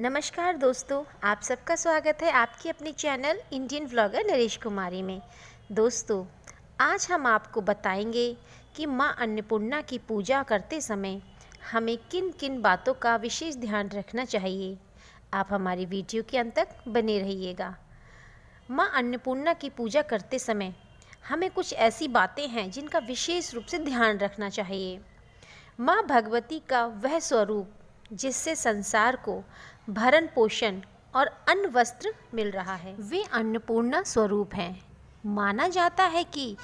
नमस्कार दोस्तों आप सबका स्वागत है आपकी अपनी channel Indian vlogger Naresh Kumari में दोस्तों आज हम आपको बताएंगे कि माँ अन्नपूर्णा की पूजा करते समय हमें किन किन बातों का विशेष ध्यान रखना चाहिए आप हमारी वीडियो के अंत तक बने रहिएगा माँ अन्नपूर्णा की पूजा करते समय हमें कुछ ऐसी बातें हैं जिनका विशेष रूप से ध्यान रखना चाहिए माँ भगवती का वह स्वरूप जिससे संसार को भरण पोषण और अन्न वस्त्र मिल रहा है वे अन्नपूर्णा स्वरूप हैं माना जाता है कि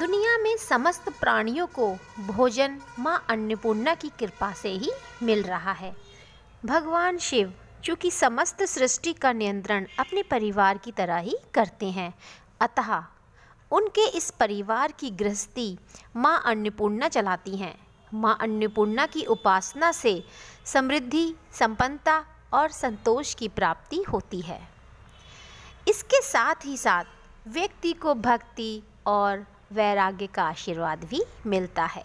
दुनिया में समस्त प्राणियों को भोजन माँ अन्नपूर्णा की कृपा से ही मिल रहा है भगवान शिव चूँकि समस्त सृष्टि का नियंत्रण अपने परिवार की तरह ही करते हैं अतः उनके इस परिवार की गृहस्थी माँ अन्नपूर्णा चलाती हैं माँ अन्नपूर्णा की उपासना से समृद्धि संपन्नता और संतोष की प्राप्ति होती है इसके साथ ही साथ व्यक्ति को भक्ति और वैराग्य का आशीर्वाद भी मिलता है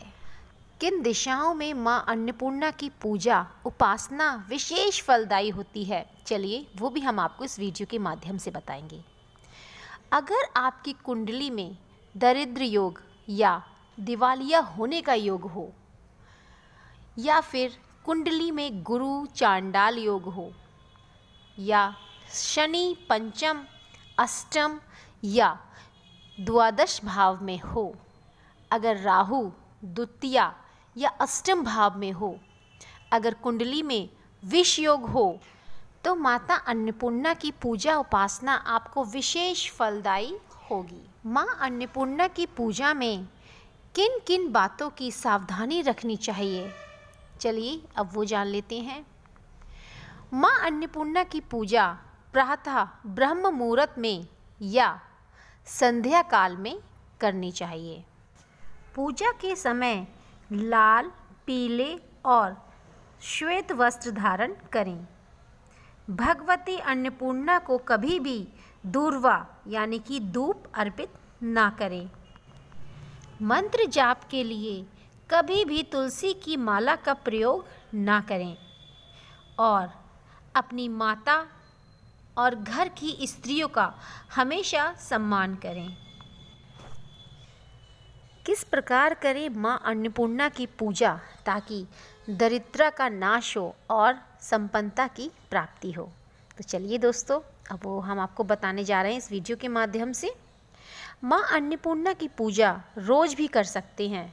किन दिशाओं में माँ अन्नपूर्णा की पूजा उपासना विशेष फलदायी होती है चलिए वो भी हम आपको इस वीडियो के माध्यम से बताएंगे अगर आपकी कुंडली में दरिद्र योग या दिवालिया होने का योग हो या फिर कुंडली में गुरु चांडाल योग हो या शनि पंचम अष्टम या द्वादश भाव में हो अगर राहु द्वितीय या अष्टम भाव में हो अगर कुंडली में विष योग हो तो माता अन्नपूर्णा की पूजा उपासना आपको विशेष फलदायी होगी माँ अन्नपूर्णा की पूजा में किन किन बातों की सावधानी रखनी चाहिए चलिए अब वो जान लेते हैं माँ अन्नपूर्णा की पूजा प्रातः ब्रह्म मुहूर्त में या संध्या काल में करनी चाहिए पूजा के समय लाल पीले और श्वेत वस्त्र धारण करें भगवती अन्नपूर्णा को कभी भी दूर्वा यानी कि धूप अर्पित ना करें मंत्र जाप के लिए कभी भी तुलसी की माला का प्रयोग ना करें और अपनी माता और घर की स्त्रियों का हमेशा सम्मान करें किस प्रकार करें माँ अन्नपूर्णा की पूजा ताकि दरिद्रा का नाश हो और संपन्नता की प्राप्ति हो तो चलिए दोस्तों अब वो हम आपको बताने जा रहे हैं इस वीडियो के माध्यम से माँ अन्नपूर्णा की पूजा रोज़ भी कर सकते हैं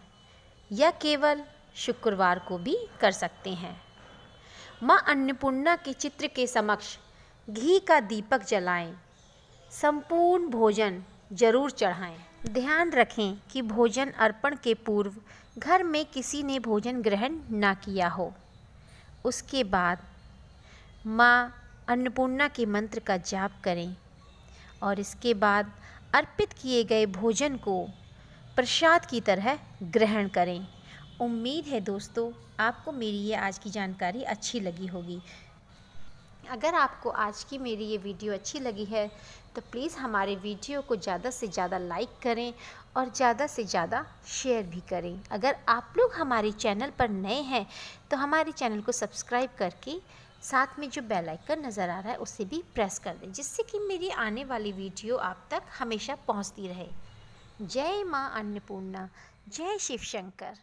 या केवल शुक्रवार को भी कर सकते हैं माँ अन्नपूर्णा के चित्र के समक्ष घी का दीपक जलाएं संपूर्ण भोजन जरूर चढ़ाएं ध्यान रखें कि भोजन अर्पण के पूर्व घर में किसी ने भोजन ग्रहण ना किया हो उसके बाद माँ अन्नपूर्णा के मंत्र का जाप करें और इसके बाद अर्पित किए गए भोजन को प्रसाद की तरह ग्रहण करें उम्मीद है दोस्तों आपको मेरी ये आज की जानकारी अच्छी लगी होगी अगर आपको आज की मेरी ये वीडियो अच्छी लगी है तो प्लीज़ हमारे वीडियो को ज़्यादा से ज़्यादा लाइक करें और ज़्यादा से ज़्यादा शेयर भी करें अगर आप लोग हमारे चैनल पर नए हैं तो हमारे चैनल को सब्सक्राइब करके साथ में जो बेल आइकन नज़र आ रहा है उसे भी प्रेस कर दें जिससे कि मेरी आने वाली वीडियो आप तक हमेशा पहुंचती रहे जय माँ अन्नपूर्णा जय शिव शंकर